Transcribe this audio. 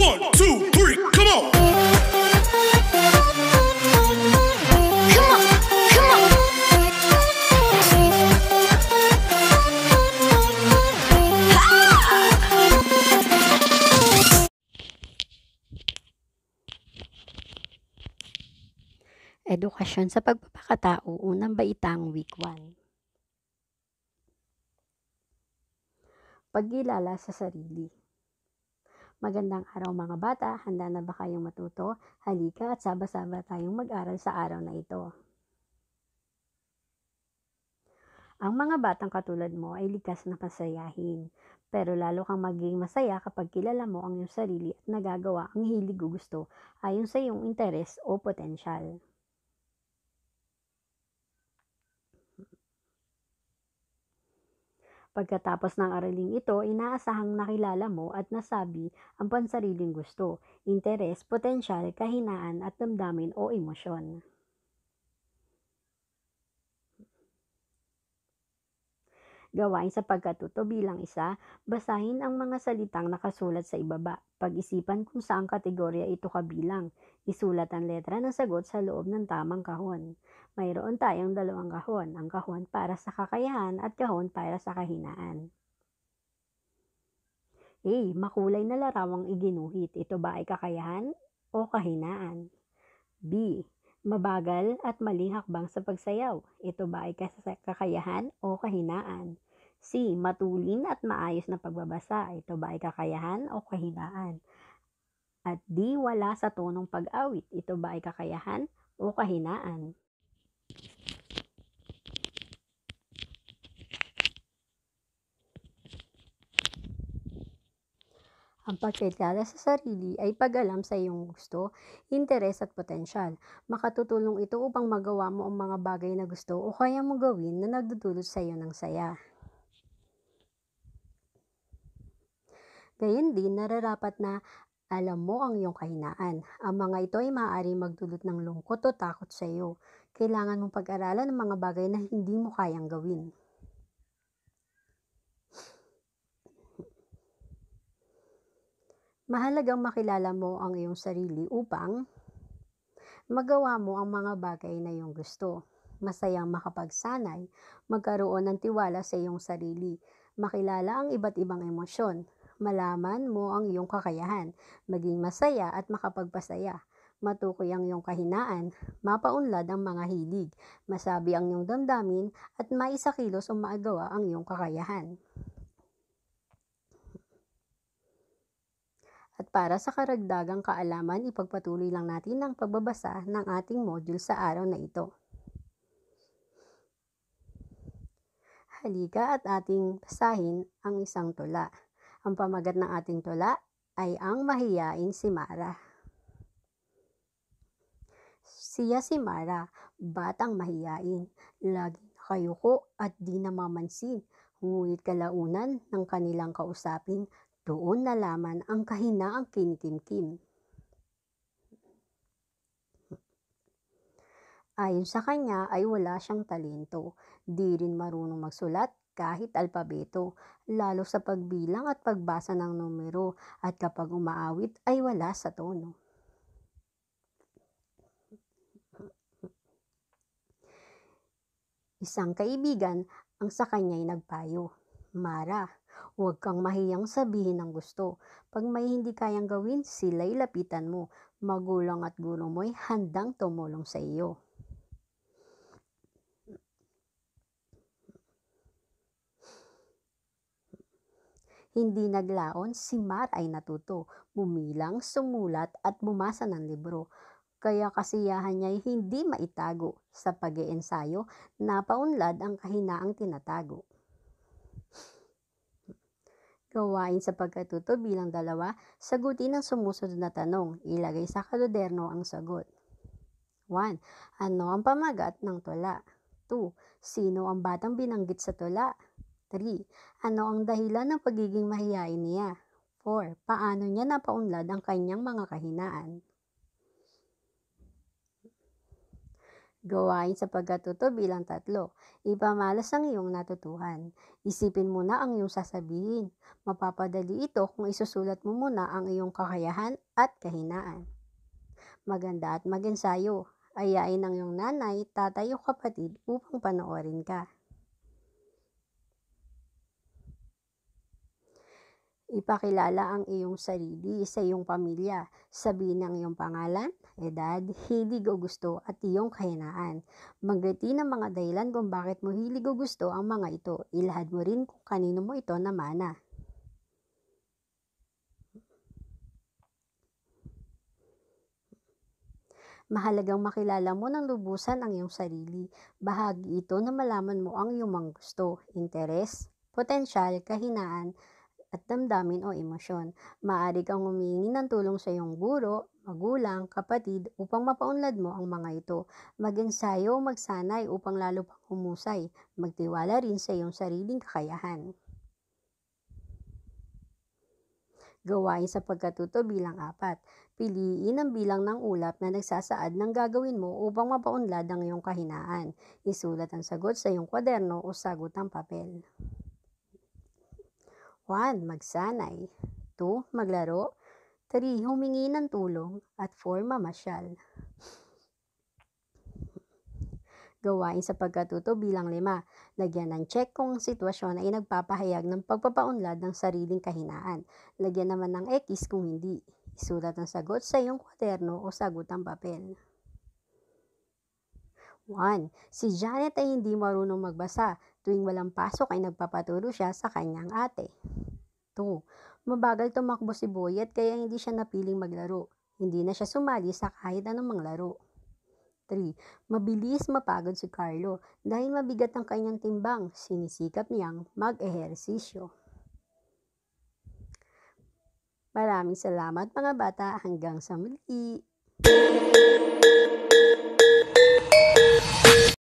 One, two, three, come on. Edukasyon sa pagpapakatao, unang baitang week 1. Pagkilala sa sarili. Magandang araw mga bata, handa na ba kayong matuto? Halika at saba-saba tayong mag-aral sa araw na ito. Ang mga batang katulad mo ay likas na pasayahin. pero lalo kang magiging masaya kapag kilala mo ang iyong sarili at nagagawa ang hilig o gusto ayon sa iyong interes o potensyal. Pagkatapos ng araling ito, inaasahang nakilala mo at nasabi ang pansariling gusto, interes, potensyal, kahinaan at damdamin o emosyon. gawain sa pagkatuto bilang isa, basahin ang mga salitang nakasulat sa ibaba. Pag-isipan kung saang kategorya ito kabilang. Isulat ang letra ng sagot sa loob ng tamang kahon mayroon tayong dalawang kahon, ang kahon para sa kakayahan at kahon para sa kahinaan. A. Makulay na larawang iginuhit. Ito ba ay kakayahan o kahinaan? B. Mabagal at maling hakbang sa pagsayaw. Ito ba ay kakayahan o kahinaan? C. Matulin at maayos na pagbabasa. Ito ba ay kakayahan o kahinaan? At D. Wala sa tonong pag-awit. Ito ba ay kakayahan o kahinaan? Ang pagkilala sa sarili ay pag-alam sa iyong gusto, interes at potensyal. Makatutulong ito upang magawa mo ang mga bagay na gusto o kaya mo gawin na nagdudulot sa iyo ng saya. Gayon din, nararapat na alam mo ang iyong kahinaan. Ang mga ito ay maaaring magdulot ng lungkot o takot sa iyo. Kailangan mong pag-aralan ang mga bagay na hindi mo kayang gawin. Mahalagang makilala mo ang iyong sarili upang magawa mo ang mga bagay na iyong gusto. Masayang makapagsanay, magkaroon ng tiwala sa iyong sarili, makilala ang iba't ibang emosyon, malaman mo ang iyong kakayahan, maging masaya at makapagpasaya matukoy ang iyong kahinaan, mapaunlad ang mga hilig, masabi ang iyong damdamin, at maisakilos o maagawa ang iyong kakayahan. At para sa karagdagang kaalaman, ipagpatuloy lang natin ang pagbabasa ng ating module sa araw na ito. Halika at ating basahin ang isang tula. Ang pamagat ng ating tula ay ang mahiyain si Mara. Siya si Mara, batang mahiyain, lagi nakayuko at di namamansin, ngunit kalaunan ng kanilang kausapin doon nalaman ang kahinaang kinikimkim. Ayon sa kanya ay wala siyang talento, di rin marunong magsulat kahit alpabeto, lalo sa pagbilang at pagbasa ng numero at kapag umaawit ay wala sa tono. Isang kaibigan ang sa kanya'y nagpayo, Mara, Huwag kang mahiyang sabihin ang gusto. Pag may hindi kayang gawin, sila'y lapitan mo. Magulang at guro mo'y handang tumulong sa iyo. Hindi naglaon, si Mar ay natuto. Bumilang, sumulat at bumasa ng libro. Kaya kasiyahan niya'y hindi maitago. Sa pag-iensayo, napaunlad ang kahinaang tinatago. Gawain sa pagkatuto bilang dalawa, sagutin ang sumusunod na tanong. Ilagay sa kadoderno ang sagot. 1. Ano ang pamagat ng tula? 2. Sino ang batang binanggit sa tula? 3. Ano ang dahilan ng pagiging mahiyain niya? 4. Paano niya napaunlad ang kanyang mga kahinaan? Gawain sa pagkatuto bilang tatlo. Ipamalas ang iyong natutuhan. Isipin mo na ang iyong sasabihin. Mapapadali ito kung isusulat mo muna ang iyong kakayahan at kahinaan. Maganda at magensayo. Ayain ang iyong nanay, tatay o kapatid upang panoorin ka. Ipakilala ang iyong sarili sa iyong pamilya. Sabihin ang iyong pangalan, edad, hilig o gusto at iyong kahinaan. Magreti ng mga dahilan kung bakit mo hilig o gusto ang mga ito. Ilahad mo rin kung kanino mo ito namana. Mahalagang makilala mo ng lubusan ang iyong sarili. Bahagi ito na malaman mo ang iyong mga gusto, interes, potensyal, kahinaan, at damdamin o emosyon. Maaari kang humingi ng tulong sa iyong guro, magulang, kapatid upang mapaunlad mo ang mga ito. Mag-ensayo magsanay upang lalo pang humusay. Magtiwala rin sa iyong sariling kakayahan. Gawain sa pagkatuto bilang apat. Piliin ang bilang ng ulap na nagsasaad ng gagawin mo upang mapaunlad ang iyong kahinaan. Isulat ang sagot sa iyong kwaderno o sagutang papel. 1. Magsanay 2. Maglaro 3. Humingi ng tulong at 4. Mamasyal gawain sa pagkatuto bilang lima. Lagyan ng check kung ang sitwasyon ay nagpapahayag ng pagpapaunlad ng sariling kahinaan. Lagyan naman ng X kung hindi. Isulat ang sagot sa iyong kwaderno o sagutang papel. 1. Si Janet ay hindi marunong magbasa. Tuwing walang pasok ay nagpapaturo siya sa kanyang ate. 2. Mabagal tumakbo si Boyet kaya hindi siya napiling maglaro. Hindi na siya sumali sa kahit anong laro. 3. Mabilis mapagod si Carlo dahil mabigat ang kanyang timbang. Sinisikap niyang mag-ehersisyo. Maraming salamat mga bata. Hanggang sa muli.